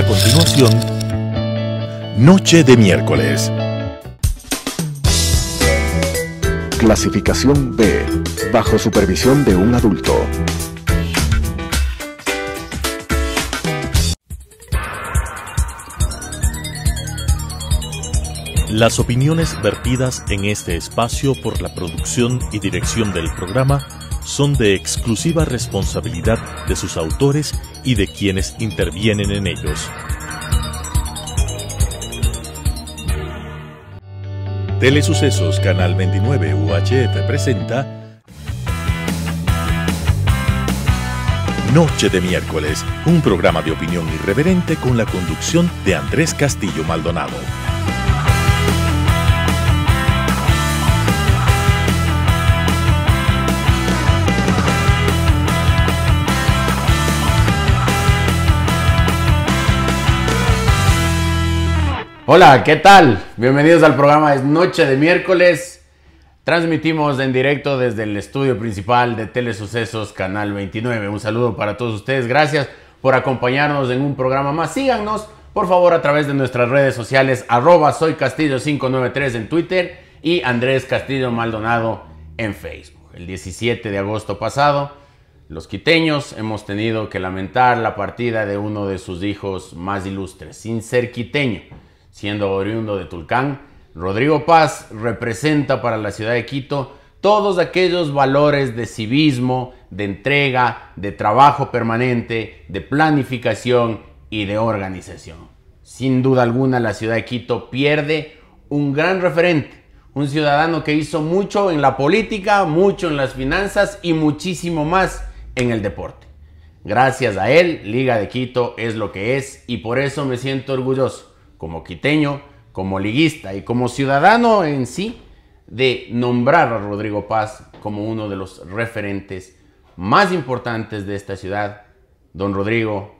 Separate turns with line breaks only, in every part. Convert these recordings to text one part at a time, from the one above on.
A continuación, Noche de miércoles. Clasificación B, bajo supervisión de un adulto. Las opiniones vertidas en este espacio por la producción y dirección del programa son de exclusiva responsabilidad de sus autores y de quienes intervienen en ellos. Telesucesos Canal 29 UHF presenta Noche de miércoles, un programa de opinión irreverente con la conducción de Andrés Castillo Maldonado.
Hola, ¿qué tal? Bienvenidos al programa Es Noche de Miércoles. Transmitimos en directo desde el estudio principal de Telesucesos, Canal 29. Un saludo para todos ustedes. Gracias por acompañarnos en un programa más. Síganos, por favor, a través de nuestras redes sociales, arroba soy Castillo 593 en Twitter y Andrés Castillo Maldonado en Facebook. El 17 de agosto pasado, los quiteños hemos tenido que lamentar la partida de uno de sus hijos más ilustres, sin ser quiteño siendo oriundo de Tulcán, Rodrigo Paz representa para la ciudad de Quito todos aquellos valores de civismo, de entrega, de trabajo permanente, de planificación y de organización. Sin duda alguna la ciudad de Quito pierde un gran referente, un ciudadano que hizo mucho en la política, mucho en las finanzas y muchísimo más en el deporte. Gracias a él, Liga de Quito es lo que es y por eso me siento orgulloso como quiteño, como liguista y como ciudadano en sí, de nombrar a Rodrigo Paz como uno de los referentes más importantes de esta ciudad. Don Rodrigo,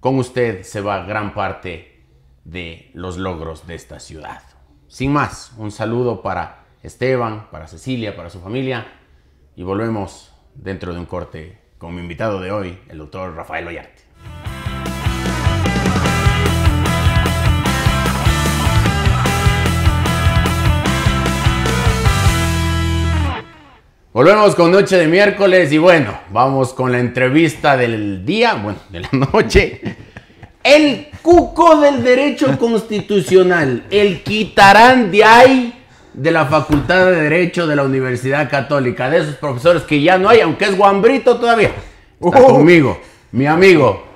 con usted se va gran parte de los logros de esta ciudad. Sin más, un saludo para Esteban, para Cecilia, para su familia y volvemos dentro de un corte con mi invitado de hoy, el doctor Rafael Ollarte. Volvemos con noche de miércoles y bueno, vamos con la entrevista del día, bueno, de la noche. El cuco del derecho constitucional, el quitarán de ahí de la Facultad de Derecho de la Universidad Católica, de esos profesores que ya no hay, aunque es guambrito todavía. Está uh. conmigo, mi amigo,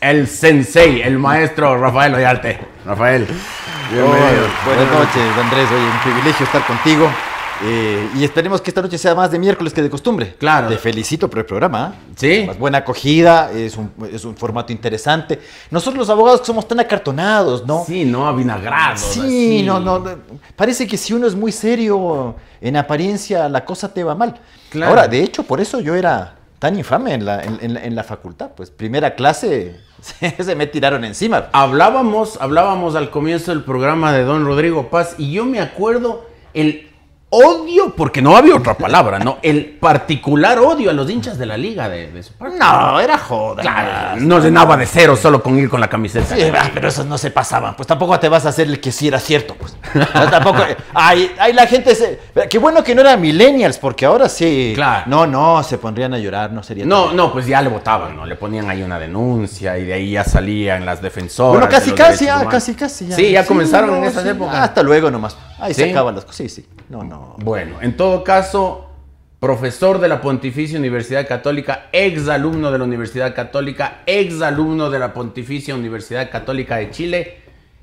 el sensei, el maestro Rafael Oyarte. Rafael. buenas, noches, Andrés. un privilegio estar contigo. Eh, y
esperemos que esta noche sea más de miércoles que de costumbre. Claro. Te felicito por el programa. ¿eh? Sí. buena acogida, es un, formato interesante. Nosotros los abogados que somos tan acartonados, ¿no? Sí, no, avinagrados. Sí, no, no. Parece que si uno es muy serio, en apariencia la cosa te va mal. Ahora, de hecho, por eso yo era tan infame en la, en, facultad.
Pues primera clase se me tiraron encima. Hablábamos, hablábamos al comienzo del programa de Don Rodrigo Paz y yo me acuerdo el odio, porque no había otra palabra, ¿no? El particular odio a los hinchas de la liga de, No, era joda. Claro, no llenaba de cero solo con ir con la camiseta. Ah, pero eso no se pasaban. Pues tampoco
te vas a hacer el que sí era cierto, pues. tampoco. hay la gente Qué bueno que no eran
millennials, porque ahora sí. Claro. No, no, se pondrían a llorar, no sería. No, no, pues ya le votaban, ¿no? Le ponían ahí una denuncia y de ahí ya salían las defensoras. Bueno, ah, casi, casi, casi, casi, Sí, ya comenzaron en esa época. Hasta luego nomás. Ahí se acaban las cosas. Sí, sí. No, no. Bueno, en todo caso, profesor de la Pontificia Universidad Católica, ex alumno de la Universidad Católica, ex alumno de la Pontificia Universidad Católica de Chile.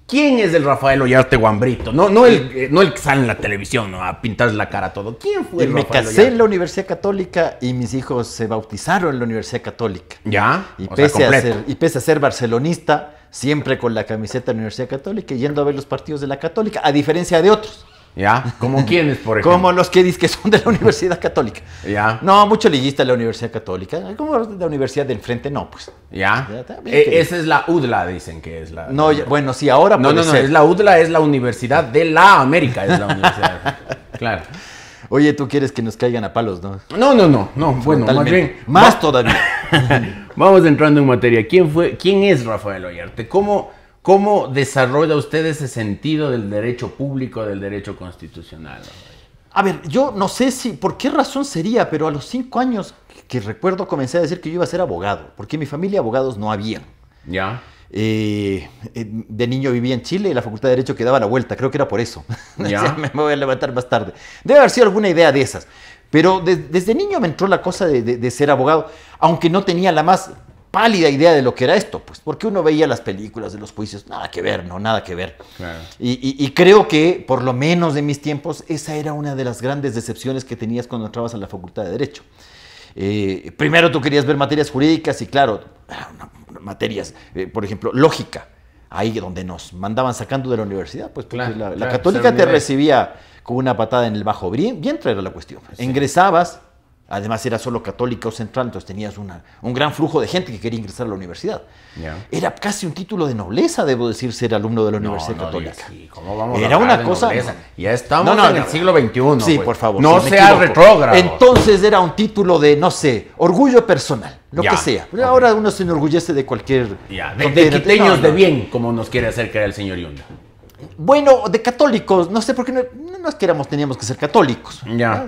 ¿Quién es el Rafael Ollarte Guambrito? No, no, el, eh, no el que sale en la televisión ¿no? a pintar la cara todo. ¿Quién
fue el Me casé en la Universidad Católica y mis hijos se bautizaron en la Universidad Católica. ¿Ya?
Y, pese, a ser, y
pese a ser barcelonista, siempre con la camiseta de la Universidad Católica, yendo a ver los partidos de la Católica, a diferencia de otros.
¿Ya? ¿Como
quiénes, por ejemplo? Como los que dicen que son de la Universidad Católica. ¿Ya? No, mucho liguista de la Universidad Católica. ¿Cómo de la Universidad del Frente,
no, pues. ¿Ya? Eh, esa es la UDLA, dicen que es la... No, bueno, sí, ahora No, no, no, es la UDLA, es la Universidad de la América, es la universidad. claro. Oye, tú quieres que nos caigan a palos, ¿no? No, no, no, no. Bueno, más bien. Más todavía. Vamos entrando en materia. ¿Quién fue, quién es Rafael Ollarte? ¿Cómo, cómo desarrolla usted ese sentido del derecho público, del derecho constitucional? A ver, yo no
sé si, por qué razón sería, pero a los cinco años que recuerdo comencé a decir que yo iba a ser abogado, porque en mi familia abogados no habían. Ya. Eh, eh, de niño vivía en Chile y la Facultad de Derecho quedaba a la vuelta, creo que era por eso. me voy a levantar más tarde. Debe haber sido alguna idea de esas. Pero desde niño me entró la cosa de, ser abogado, aunque no tenía la más pálida idea de lo que era esto, pues porque uno veía las películas de los juicios, nada que ver, no, nada que ver. Y, creo que, por lo menos de mis tiempos, esa era una de las grandes decepciones que tenías cuando entrabas a la Facultad de Derecho. Eh, primero tú querías ver materias jurídicas y claro, ah, materias, eh, por ejemplo, lógica, ahí donde nos mandaban sacando de la universidad, pues la, católica pues, te recibía con una patada en el bajo bien era la cuestión. Ingresabas Además era solo católico o central, entonces tenías un gran flujo de gente que quería ingresar a la universidad. Era casi un título de nobleza, debo decir, ser alumno de la Universidad Católica.
vamos era una cosa... Ya estamos en el siglo XXI. Sí, por favor. No sea retrógrado.
Entonces era un título de, no sé, orgullo personal, lo que sea. ahora uno se enorgullece de cualquier... De, de bien, como nos quiere
hacer creer el señor Yunda.
Bueno, de católicos, no sé por qué no, no es que teníamos que ser católicos. Ya.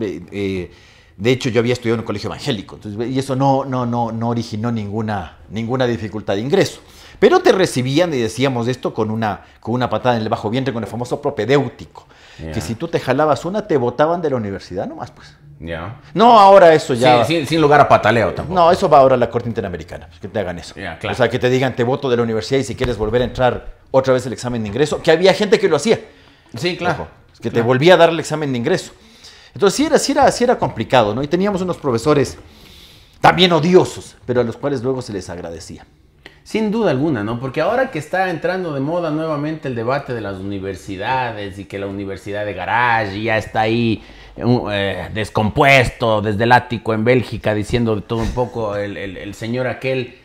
eh, eh de hecho, yo había estudiado en un colegio evangélico, y eso no, no, no, no originó ninguna, ninguna dificultad de ingreso. Pero te recibían, y decíamos esto, con una, con una patada en el bajo vientre, con el famoso propedéutico. Que si tú te jalabas una, te votaban de la universidad nomás,
pues. Ya.
No, ahora eso ya. Sí, sin, lugar a pataleo tampoco. No, eso va ahora a la Corte Interamericana, pues, que te hagan eso. O sea, que te digan, te voto de la universidad y si quieres volver a entrar otra vez el examen de ingreso, que había gente que lo hacía. Sí, claro. que te volvía a dar el examen de ingreso. Entonces
sí era, sí era, era complicado, ¿no? Y teníamos unos profesores también odiosos, pero a los cuales luego se les agradecía. Sin duda alguna, ¿no? Porque ahora que está entrando de moda nuevamente el debate de las universidades y que la universidad de Garage ya está ahí eh, eh, descompuesto desde el ático en Bélgica diciendo de todo un poco el señor aquel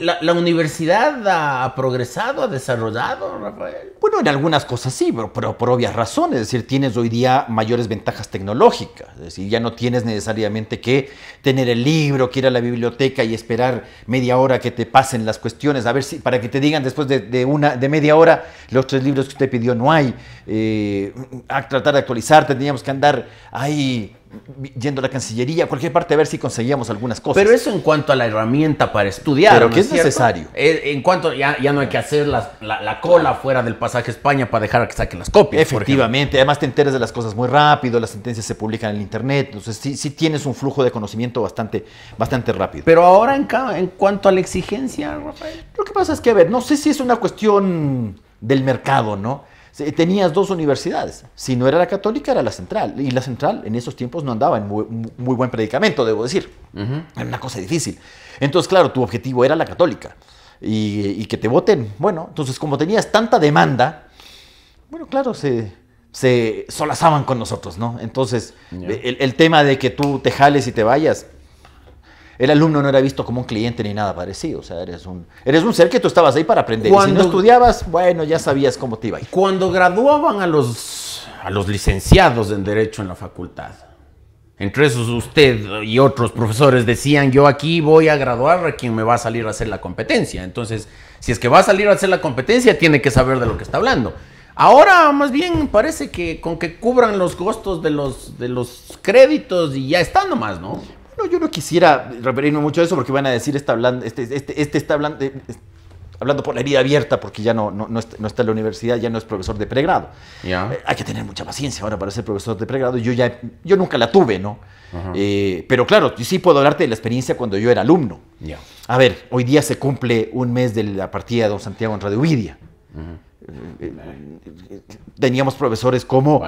la, universidad ha progresado, ha desarrollado, Rafael.
Bueno, en algunas cosas sí, pero, por obvias razones. Es decir, tienes hoy día mayores ventajas tecnológicas. Es decir, ya no tienes necesariamente que tener el libro, que ir a la biblioteca y esperar media hora que te pasen las cuestiones. A ver si, para que te digan después de, una, de media hora, los tres libros que usted pidió no hay. Eh, tratar de actualizarte, teníamos que andar
ahí yendo a la Cancillería, a cualquier parte, a ver si conseguíamos algunas cosas. Pero eso en cuanto a la herramienta para estudiar. Pero que es, necesario. Eh, en cuanto ya, no hay que hacer la, cola fuera del pasaje España para dejar que saquen las copias. Efectivamente, además te enteras de las cosas muy rápido, las sentencias se publican
en el Internet, entonces sí, sí tienes un flujo de conocimiento bastante, bastante rápido. Pero ahora en, en cuanto a la exigencia, Rafael. Lo que pasa es que, a ver, no sé si es una cuestión del mercado, ¿no? tenías dos universidades. Si no era la católica, era la central. Y la central en esos tiempos no andaba en muy, buen predicamento, debo decir. Era una cosa difícil. Entonces, claro, tu objetivo era la católica. Y, que te voten. Bueno, entonces como tenías tanta demanda, bueno, claro, se, solazaban con nosotros, ¿no? Entonces, el tema de que tú te jales y te vayas, el alumno no era visto como un cliente ni nada parecido. O sea, eres un, eres un ser que tú estabas ahí para aprender. Cuando, estudiabas, bueno, ya sabías
cómo te iba. Cuando graduaban a los, a los licenciados en Derecho en la facultad, entre esos usted y otros profesores decían, yo aquí voy a graduar a quien me va a salir a hacer la competencia. Entonces, si es que va a salir a hacer la competencia, tiene que saber de lo que está hablando. Ahora más bien parece que con que cubran los costos de los, de los créditos y ya está nomás, ¿no? No, yo no quisiera referirme mucho a eso porque van a decir, está
hablando, este, este, este, está hablando, eh, hablando por la herida abierta porque ya no, no, está, en la universidad, ya no es profesor de pregrado. Eh, hay que tener mucha paciencia ahora para ser profesor de pregrado. Yo, ya, yo nunca la tuve, ¿no? Eh, pero claro, sí puedo hablarte de la experiencia cuando yo era alumno. A ver, hoy día se cumple un mes de la partida de Don Santiago en Radio Vidia. teníamos profesores como,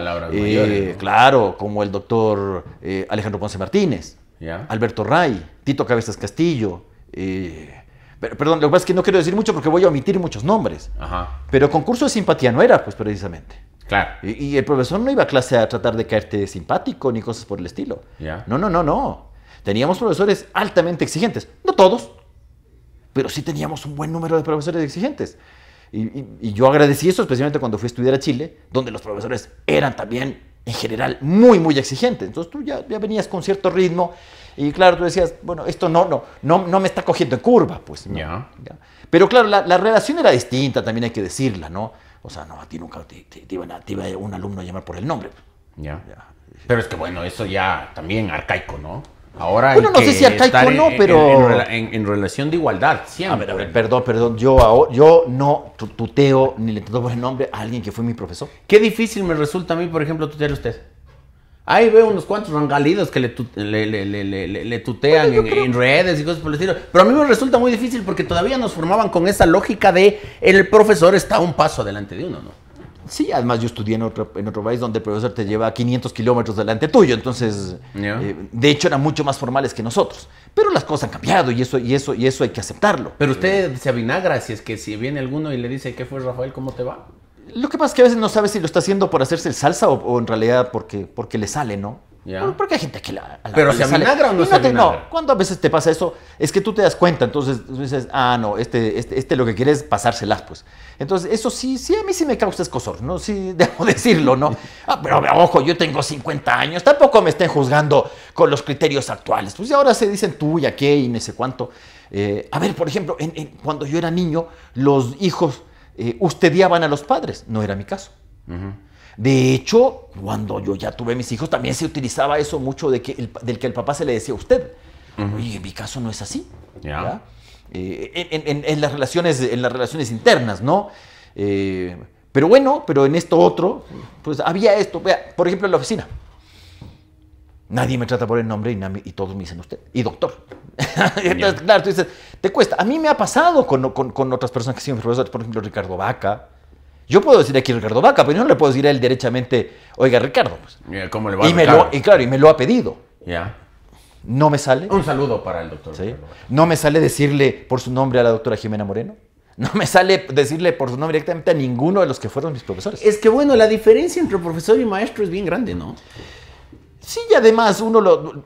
claro, como el doctor Alejandro Ponce Martínez, Alberto Ray, Tito Cabezas Castillo. Eh, perdón, lo que pasa es que no quiero decir mucho porque voy a omitir muchos nombres. Ajá. Pero concurso de simpatía no era, pues precisamente. Claro. Y, el profesor no iba a clase a tratar de caerte simpático ni cosas por el estilo. No, no, no, no. Teníamos profesores altamente exigentes. No todos, pero sí teníamos un buen número de profesores exigentes. Y, y yo agradecí eso, especialmente cuando fui a estudiar a Chile, donde los profesores eran también en general muy, muy exigente. Entonces tú ya, venías con cierto ritmo y claro, tú decías, bueno, esto no, no, no, no me está cogiendo en curva, pues. ¿Ya? Pero claro, la, relación era distinta, también hay que decirla, ¿no? O
sea, no, a ti nunca te, te, a, un alumno a llamar por el nombre. Pero es que bueno, eso ya también arcaico, ¿no? Ahora, bueno, no sé si o no, pero. En, relación de igualdad, siempre. A ver, a ver, perdón, perdón. Yo, yo no tuteo ni le tuteo por el nombre a alguien que fue mi profesor. Qué difícil me resulta a mí, por ejemplo, tutear a usted. Ahí veo unos cuantos rangalidos que le, le, tutean en, redes y cosas por el estilo. Pero a mí me resulta muy difícil porque todavía nos formaban con esa lógica de el profesor está un paso adelante de uno, ¿no?
Sí, además yo estudié en otro, país donde el profesor te lleva 500 kilómetros delante tuyo,
entonces, eh, de hecho, eran mucho más formales que nosotros. Pero las cosas han cambiado y eso, y eso, y eso hay que aceptarlo. Pero usted se avinagra si es que si viene alguno y le dice, ¿qué fue Rafael? ¿Cómo te va?
Lo que pasa es que a veces no sabes si lo está haciendo por hacerse el salsa o, o en realidad porque, porque le sale, ¿no?
porque hay gente que la, Pero si a o no, se No,
¿cuántas veces te pasa eso? Es que tú te das cuenta, entonces dices, ah, no, este, este, este lo que quiere es pasárselas, pues. Entonces, eso sí, sí, a mí sí me causa escosor, ¿no? Sí, debo decirlo, ¿no? Ah, pero ojo, yo tengo 50 años, tampoco me estén juzgando con los criterios actuales. Pues ahora se dicen tú y aquí y no sé cuánto. Eh, a ver, por ejemplo, cuando yo era niño, los hijos eh, a los padres. No era mi caso. Ajá. De hecho, cuando yo ya tuve mis hijos, también se utilizaba eso mucho de que del que el papá se le decía a usted. Y en mi caso no es así. Eh, en, las relaciones, en las relaciones internas, ¿no? Eh, pero bueno, pero en esto otro, pues había esto. por ejemplo, en la oficina. Nadie me trata por el nombre y, todos me dicen usted. Y doctor. Entonces, claro, tú dices, te cuesta. A mí me ha pasado con, otras personas que han por ejemplo, Ricardo Vaca. Yo puedo decir aquí Ricardo Vaca, pero yo no le puedo decir a él directamente, oiga Ricardo.
Pues". ¿Cómo le va y,
y claro, y me lo ha pedido. Ya. No me sale. Un saludo para el doctor. No me sale decirle por su nombre a la doctora Jimena Moreno. No me sale decirle por su nombre directamente a ninguno de los que fueron mis profesores. Es que bueno, la diferencia entre profesor y maestro es bien grande, ¿no? Sí, y además uno lo...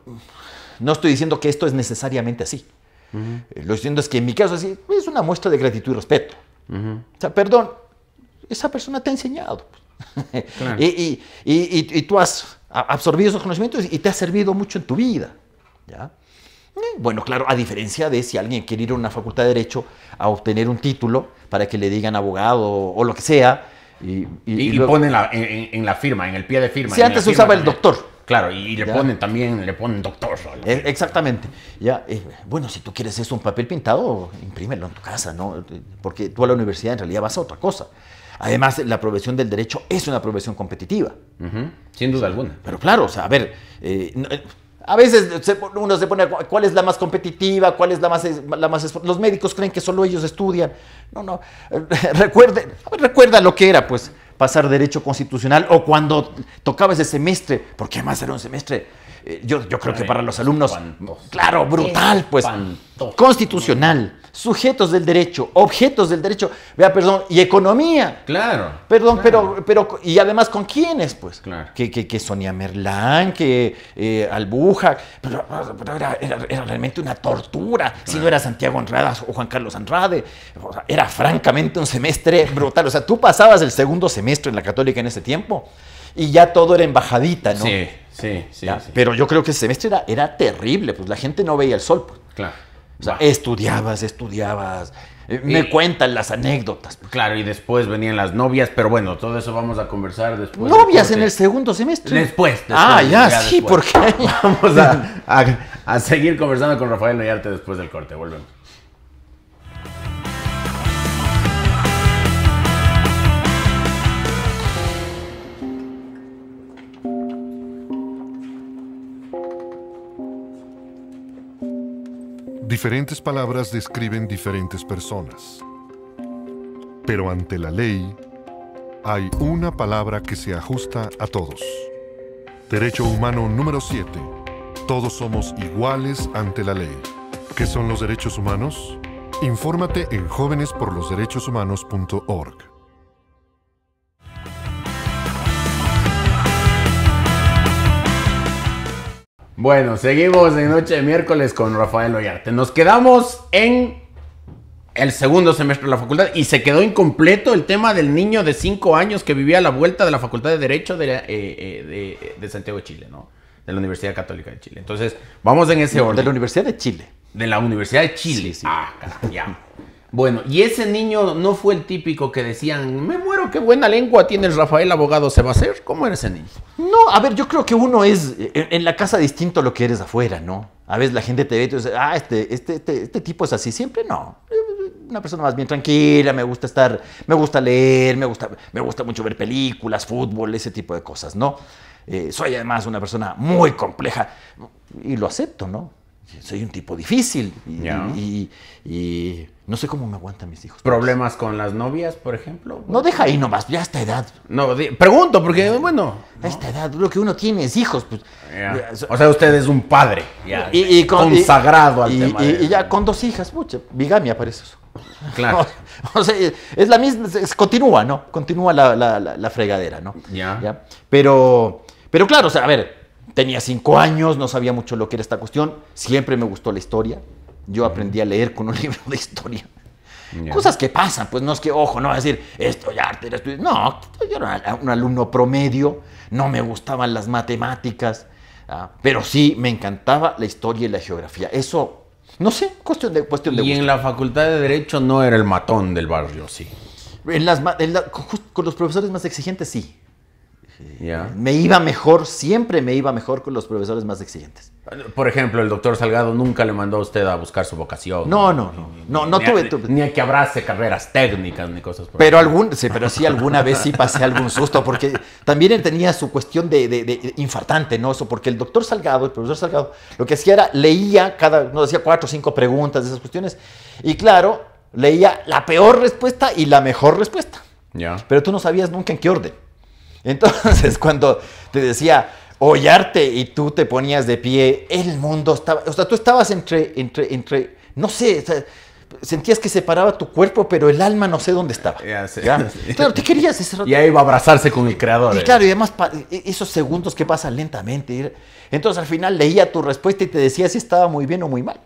No estoy diciendo que esto es necesariamente así. Eh, lo que estoy diciendo es que en mi caso así es una muestra de gratitud y respeto. O sea, perdón, esa persona te ha enseñado. Y, tú has absorbido esos conocimientos y te ha servido mucho en tu vida. Eh, bueno, claro, a diferencia de si alguien quiere ir a una facultad de Derecho a obtener un título para que le digan abogado o lo que sea.
Y, luego... ponen en, la firma, en el pie de firma. Si antes usaba el doctor. Claro, y, le ponen también, le ponen doctor. E, exactamente. Ya, eh, bueno, si tú quieres eso, un papel
pintado, imprímelo en tu casa, Porque tú a la universidad en realidad vas a otra cosa. Además, la profesión del derecho es una profesión competitiva. Sin duda alguna. Pero claro, o sea, a ver, eh, eh, a veces uno se pone, ¿cuál es la más competitiva? ¿Cuál es la más, más... Los médicos creen que solo ellos estudian. No, no, recuerde, recuerda lo que era, pues, pasar derecho constitucional o cuando tocaba ese semestre, porque además era un semestre eh, yo, creo que para los alumnos, claro, brutal, pues, constitucional, sujetos del derecho, objetos del derecho, vea, perdón, y economía. Claro. Perdón, pero, pero, y además con quiénes, pues. Claro. Que, que, Sonia Merlán, que eh, Albuja, pero, era, realmente una tortura. Si no era Santiago Andrade o Juan Carlos Andrade, era francamente un semestre brutal. O sea, tú pasabas el segundo semestre en la Católica en ese tiempo y ya todo era embajadita, ¿no? Sí, sí, sí. Pero yo creo que ese semestre era, era, terrible, pues la gente no veía el sol. Pues. Claro. O sea, estudiabas,
estudiabas. Eh, me cuentan las anécdotas. Pues. Claro, y después venían las novias, pero bueno, todo eso vamos a conversar después. ¿Novias en el
segundo semestre? Después. después ah, ya, sí, porque
vamos a, seguir conversando con Rafael Noyarte después del corte. Volvemos.
Diferentes palabras describen diferentes personas. Pero ante la ley hay una palabra que se ajusta a todos. Derecho humano número 7. Todos somos iguales ante la ley. ¿Qué son los derechos humanos? Infórmate en jóvenesporlosderechoshumanos.org.
Bueno, seguimos de noche de miércoles con Rafael Ollarte. Nos quedamos en el segundo semestre de la facultad y se quedó incompleto el tema del niño de 5 años que vivía a la vuelta de la Facultad de Derecho eh, eh, de, Santiago de Chile, ¿no? De la Universidad Católica de Chile. Entonces, vamos en ese orden. De la Universidad de Chile. De la Universidad de Chile. Sí, sí. Ah, ya. Bueno, y ese niño no fue el típico que decían, me muero, qué buena lengua el Rafael Abogado, se va a hacer. ¿Cómo era ese niño? No, a ver, yo creo que uno es en,
la casa distinto a lo que eres afuera, ¿no? A veces la gente te ve y te dice, ah, este, este, este, este, tipo es así, siempre no una persona más bien tranquila, me gusta estar, me gusta leer, me gusta, me gusta mucho ver películas, fútbol, ese tipo de cosas, ¿no? Eh, soy además una persona muy compleja y lo acepto, ¿no? soy un tipo difícil y,
no sé cómo me aguantan mis hijos. ¿Problemas con las novias, por ejemplo? No deja ahí nomás, ya a esta edad. No, pregunto, porque bueno. A esta edad, lo que uno tiene es hijos. Pues, o sea, usted es un padre y, consagrado al tema Y ya con dos hijas, mucha,
bigamia parece eso. Claro. o, sea, es la misma, continúa, ¿no? Continúa la, fregadera, ¿no? Ya. Pero, pero claro, o sea, a ver, Tenía cinco años, no sabía mucho lo que era esta cuestión. Siempre me gustó la historia. Yo aprendí a leer con un libro de historia. Cosas que pasan, pues no es que, ojo, no decir a decir, estoy arte, estoy... No, yo era un alumno promedio, no me gustaban las matemáticas, ah, pero sí me encantaba la historia y la geografía. Eso, no sé, cuestión de cuestión de Y en
la facultad de Derecho no era el matón del barrio, sí.
En las, con los profesores más exigentes, sí.
Eh, me iba
mejor, siempre me iba mejor con los profesores
más exigentes. Por ejemplo, el doctor Salgado nunca le mandó a usted a buscar su vocación. No, no,
no, no, no, ni, tuve, Ni a que abrase carreras
técnicas ni cosas pero
algún, sí, pero sí alguna vez sí pasé algún susto, porque también él tenía su cuestión de, infartante, ¿no? Eso, porque el doctor Salgado, el profesor Salgado, lo que hacía era, leía cada, nos decía cuatro o cinco preguntas de esas cuestiones, y claro, leía la peor respuesta y la mejor respuesta. Pero tú no sabías nunca en qué orden. Entonces, cuando te decía hollarte y tú te ponías de pie, el mundo estaba, o sea, tú estabas entre, entre, entre, no sé, sentías que separaba tu cuerpo, pero el alma no sé dónde estaba. ¿ya? Claro, te querías
Y ahí iba a abrazarse con el creador. Eh. claro, y
además e, esos segundos que pasan lentamente. Entonces al final leía tu respuesta y te decía si estaba muy bien o muy mal.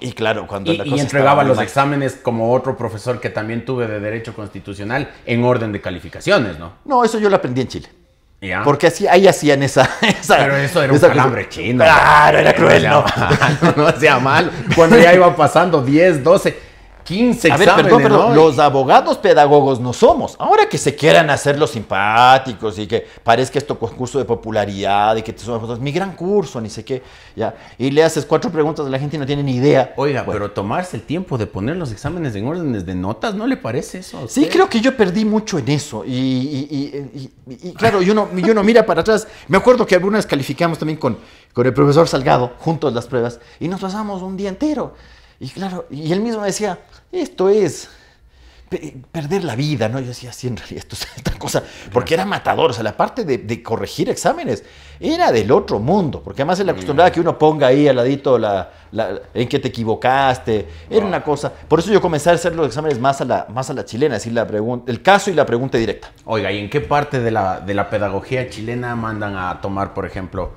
Y, claro, cuando... entregaba los
exámenes como otro profesor que también tuve de Derecho Constitucional en orden de calificaciones, ¿no? No, eso yo lo aprendí en Chile. Porque
así, ahí hacían esa, esa, Pero eso era un calambre chino. Claro, era cruel, ¿no? no, hacía mal. Cuando ya iba pasando 10, 12 15 a exámenes, perdón, perdón, ¿no? Los abogados pedagogos no somos. Ahora que se quieran hacer los simpáticos y que parezca esto concurso de popularidad y que te
sumas mi gran curso, ni sé qué, ya. Y le haces cuatro preguntas a la gente y no tiene ni idea. Oiga, pero tomarse el tiempo de poner los exámenes en órdenes de notas, ¿no le parece eso? Sí, creo que yo perdí mucho
en eso. Y, y, y claro, yo no, yo mira para atrás. Me acuerdo que algunas calificamos también con, con el profesor Salgado, juntos las pruebas, y nos pasamos un día entero. Y claro, y él mismo decía, esto es perder la vida, ¿no? Yo decía, sí, en realidad esto es esta cosa, porque era matador, o sea, la parte de, corregir exámenes era del otro mundo, porque además él mm. acostumbraba que uno ponga ahí al ladito la, en que te equivocaste,
era una cosa, por eso yo comencé a hacer los exámenes más a la, más a la chilena, es decir, la el caso y la pregunta directa. Oiga, ¿y en qué parte de la, de la pedagogía chilena mandan a tomar, por ejemplo,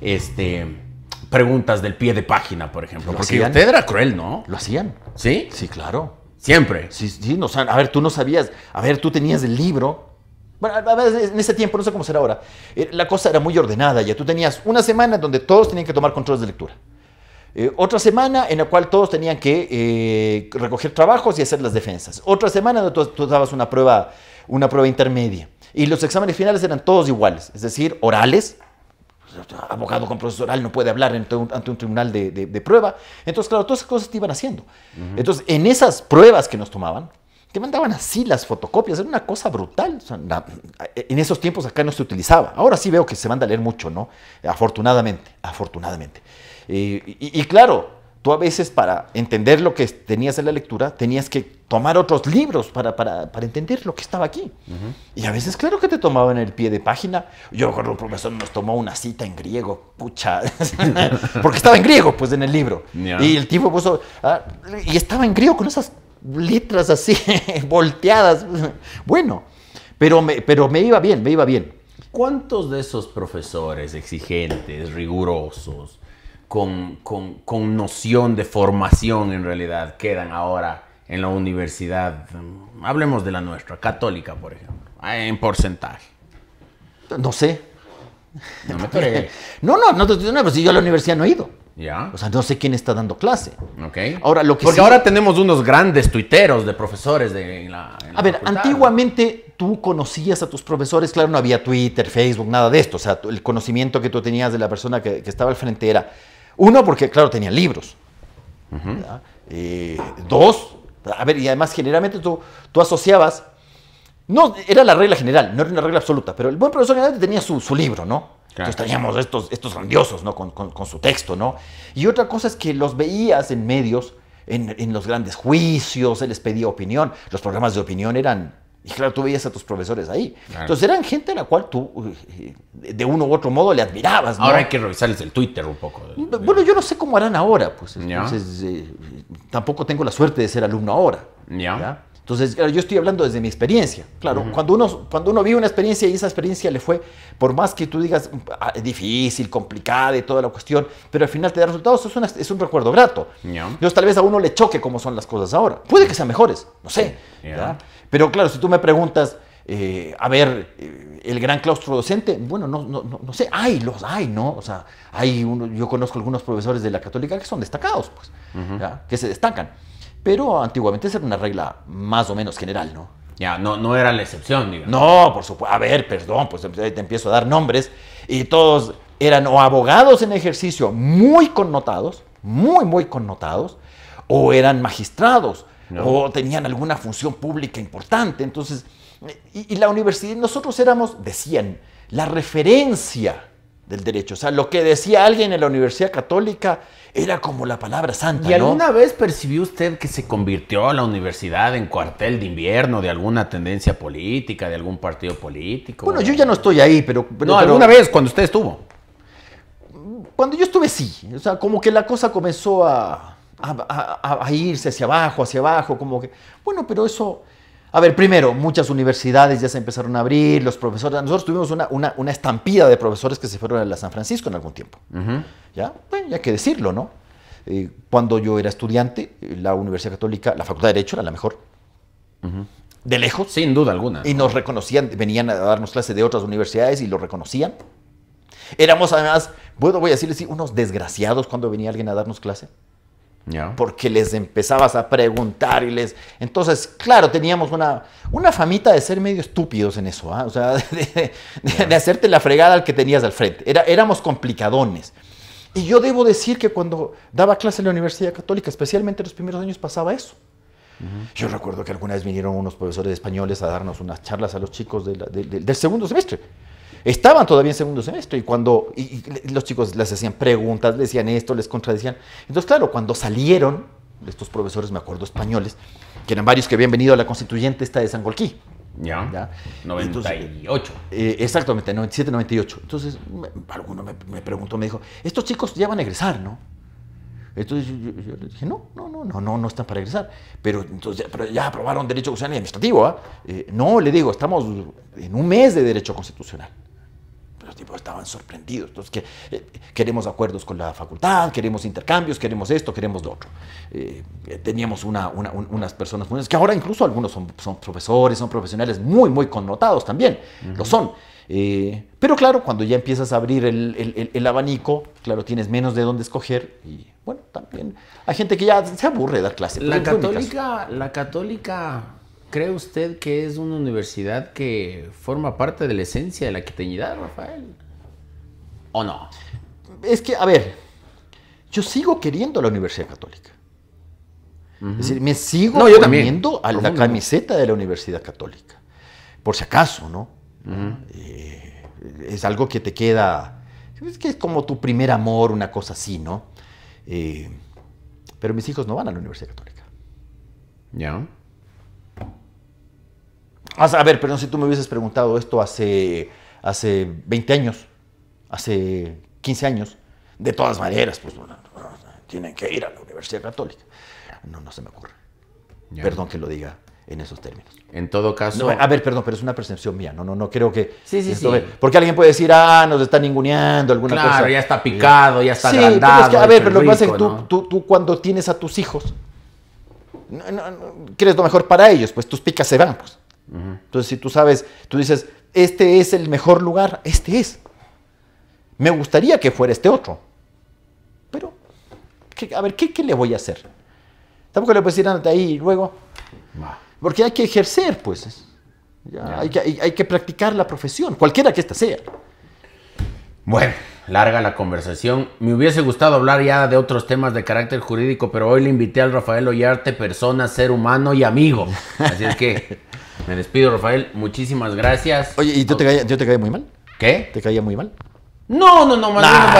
este preguntas del pie de página, por ejemplo. Porque usted era cruel, ¿no? Lo hacían. ¿Sí? Sí, claro. Siempre. Sí, sí, no, a ver, tú no sabías. A ver, tú tenías
el libro. Bueno, a ver, en ese tiempo, no sé cómo será ahora. Eh, la cosa era muy ordenada ya. Tú tenías una semana donde todos tenían que tomar controles de lectura. Eh, otra semana en la cual todos tenían que eh, recoger trabajos y hacer las defensas. Otra semana donde tú, tú dabas una prueba, una prueba intermedia. Y los exámenes finales eran todos iguales, es decir, orales, abogado con proceso oral no puede hablar ante un, tribunal de, prueba. Entonces, claro, todas esas cosas te iban haciendo. Entonces, en esas pruebas que nos tomaban, te mandaban así las fotocopias, era una cosa brutal. en esos tiempos acá no se utilizaba. Ahora sí veo que se manda a leer mucho, ¿no? Afortunadamente, afortunadamente. Eh, y, claro, Tú a veces para entender lo que tenías en la lectura tenías que tomar otros libros para, para, para entender lo que estaba aquí. Y a veces claro que te tomaban el pie de página. Yo recuerdo un profesor nos tomó una cita en griego, pucha, porque estaba en griego pues en el libro. Y el tipo puso, ah, y estaba en griego con esas letras así volteadas. Bueno,
pero pero me iba bien, me iba bien. ¿Cuántos de esos profesores exigentes, rigurosos, con, noción de formación en realidad quedan ahora en la universidad, hablemos de la nuestra, católica, por ejemplo, eh, en porcentaje? No sé. No me
No, no, no, si yo a la universidad no he ido.
Ya. O sea, no sé quién está dando clase. Ahora, lo Porque ahora tenemos unos grandes tuiteros de profesores de la,
a ver, antiguamente tú conocías a tus profesores, claro, no había Twitter, Facebook, nada de esto. O sea, el conocimiento que tú tenías de la persona que estaba al frente era uno, porque claro, tenía libros. dos, a ver, y además generalmente tú, tú asociabas, no, era la regla general, no era una regla absoluta, pero el buen profesor generalmente tenía su, libro, ¿no? Entonces teníamos estos, estos grandiosos, ¿no? Con, su texto, ¿no? Y otra cosa es que los veías en medios, en, en los grandes juicios, se les pedía opinión, los programas de opinión eran y claro, tú veías a tus profesores ahí. Entonces eran gente a la cual tú, eh, de uno u otro modo, le admirabas. Ahora hay que revisarles el Twitter un poco. Bueno, yo no sé cómo harán ahora, pues. Entonces, eh, tampoco tengo la suerte de ser alumno ahora. ¿ya? Entonces, yo estoy hablando desde mi experiencia. Claro, cuando, uno, cuando uno vive una experiencia y esa experiencia le fue, por más que tú digas ah, difícil, complicada y toda la cuestión, pero al final te da resultados, es, es un recuerdo grato. dios tal vez a uno le choque cómo son las cosas ahora. Puede que sean mejores, no sé. Pero claro, si tú me preguntas, eh, a ver, eh, el gran claustro docente, bueno, no, no, no, sé, hay, los hay, ¿no? O sea, hay uno, yo conozco algunos profesores de la católica que son destacados, pues, que se destacan. Pero antiguamente esa era una regla más o menos general, ¿no? Ya, no, no era la excepción, digamos. No, por supuesto. A ver, perdón, pues eh, te empiezo a dar nombres. Y todos eran o abogados en ejercicio muy connotados, muy, muy connotados, o eran magistrados, o tenían alguna función pública importante. Entonces, eh, y, y la universidad, nosotros éramos, decían, la referencia del derecho. O sea, lo que decía alguien en la Universidad Católica era como la palabra santa. ¿Y alguna
vez percibió usted que se convirtió la universidad en cuartel de invierno de alguna tendencia política, de algún partido político? Bueno, yo ya no estoy ahí, pero... no, alguna vez cuando usted estuvo.
Cuando yo estuve sí, o sea, como que la cosa comenzó a, a irse hacia abajo, hacia abajo, como que... Bueno, pero eso a ver, primero, muchas universidades ya se empezaron a abrir, los profesores, nosotros tuvimos una, una, una estampida de profesores que se fueron a la San Francisco en algún tiempo. ¿Ya? hay que decirlo, ¿no? Eh, cuando yo era estudiante, la Universidad Católica, la Facultad de Derecho era la mejor. De lejos. Sin duda alguna. Y nos reconocían, venían a darnos clase de otras universidades y lo reconocían. Éramos además, bueno, voy a decirles, unos desgraciados cuando venía alguien a darnos clase. Porque les empezabas a preguntar y les... Entonces, claro, teníamos una, una famita de ser medio estúpidos en eso, ¿ah? o sea, de, hacerte la fregada al que tenías al frente. Era, éramos complicadones. Y yo debo decir que cuando daba clase en la Universidad Católica, especialmente en los primeros años, pasaba eso. Yo recuerdo que alguna vez vinieron unos profesores españoles a darnos unas charlas a los chicos del segundo semestre estaban todavía en segundo semestre y cuando los chicos les hacían preguntas, les decían esto, les contradecían. Entonces, claro, cuando salieron, estos profesores, me acuerdo, españoles, que eran varios que habían venido a la constituyente esta de San Golquí ¿Ya? 98. Eh, exactamente, 97, 98. Entonces, alguno me, preguntó, me dijo, estos chicos ya van a egresar, ¿no? Entonces yo, le dije, no, no, no, no, no, no están para egresar. Pero entonces ya, aprobaron derecho constitucional y administrativo, ¿ah? eh, no, le digo, estamos en un mes de derecho constitucional los tipos estaban sorprendidos. Entonces, que, eh, queremos acuerdos con la facultad, queremos intercambios, queremos esto, queremos lo otro. Eh, eh, teníamos una, una, unas personas que ahora incluso algunos son, profesores, son profesionales muy, muy connotados también, lo son. pero claro, cuando ya empiezas a abrir el, abanico, claro, tienes menos de dónde escoger y bueno, también hay gente que ya se aburre de
dar clases. La católica, la católica ¿Cree usted que es una universidad que forma parte de la esencia de la quiteñidad, Rafael? ¿O no? Es que, a ver, yo sigo queriendo la Universidad Católica.
Es decir, me sigo no, poniendo a la camiseta de la Universidad Católica. Por si acaso, ¿no? Eh, es algo que te queda. Es que es como tu primer amor, una cosa así, ¿no? Eh, pero mis hijos no van a la Universidad Católica. Ya a ver, perdón si tú me hubieses preguntado esto hace, hace 20 años, hace
15 años, de todas maneras, pues
tienen que ir a la Universidad Católica. No, no se me ocurre. Perdón que lo diga en esos términos.
En todo caso. a ver, perdón, pero es
una percepción mía. No, no, no creo que. Sí, sí, sí. Porque alguien puede decir, ah, nos están ninguneando, alguna cosa. Claro, ya está picado, ya está sí, Pero es que, a ver, pero lo que pasa es que tú, cuando tienes a tus hijos, no, crees lo mejor para ellos, pues tus picas se van, pues. Entonces, si tú sabes, tú dices, este es el mejor lugar, este es. Me gustaría que fuera este otro. Pero, a ver, ¿qué, le voy a hacer? Tampoco le puedes decir, andate ahí y luego. Porque hay que ejercer, pues. Hay, que, que, practicar la profesión, cualquiera que ésta sea.
Bueno, larga la conversación. Me hubiese gustado hablar ya de otros temas de carácter jurídico, pero hoy le invité al Rafael Ollarte, persona, ser humano y amigo. Así es que Me despido, Rafael. Muchísimas gracias. Oye, ¿y tú te caía, yo te caía muy mal? ¿Qué? ¿Te caía muy mal? No, no, no, más bien me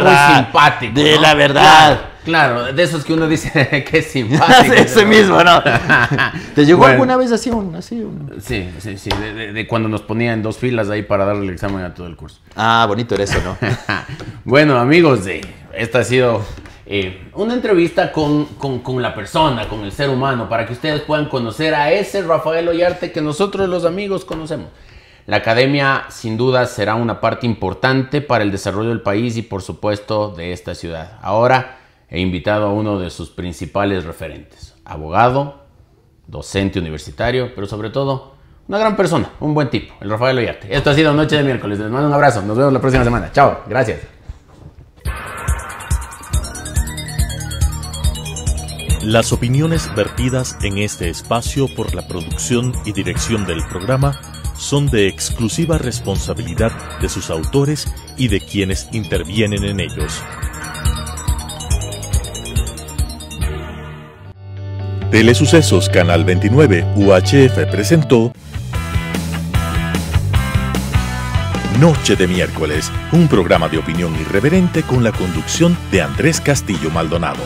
parecía muy simpático. De la verdad. Claro, de esos que uno dice que es simpático. Ese mismo, ¿no? ¿Te llegó alguna
vez así un, así un...
Sí, sí, sí, de, cuando nos ponían dos filas ahí para darle el examen a todo el curso. Ah, bonito era eso, ¿no? bueno, amigos, esta ha sido eh, una entrevista con, con, con, la persona, con el ser humano, para que ustedes puedan conocer a ese Rafael Ollarte que nosotros los amigos conocemos. La academia sin duda será una parte importante para el desarrollo del país y por supuesto de esta ciudad. Ahora he invitado a uno de sus principales referentes, abogado, docente universitario, pero sobre todo una gran persona, un buen tipo, el Rafael Ollarte. Esto ha sido Noche de Miércoles. Les mando un abrazo. Nos vemos la próxima semana. Chao. Gracias. Las
opiniones vertidas en este espacio por la producción y dirección del programa son de exclusiva responsabilidad de sus autores y de quienes intervienen en ellos. Telesucesos Canal 29 UHF presentó Noche de miércoles, un programa de opinión irreverente con la conducción de Andrés Castillo Maldonado.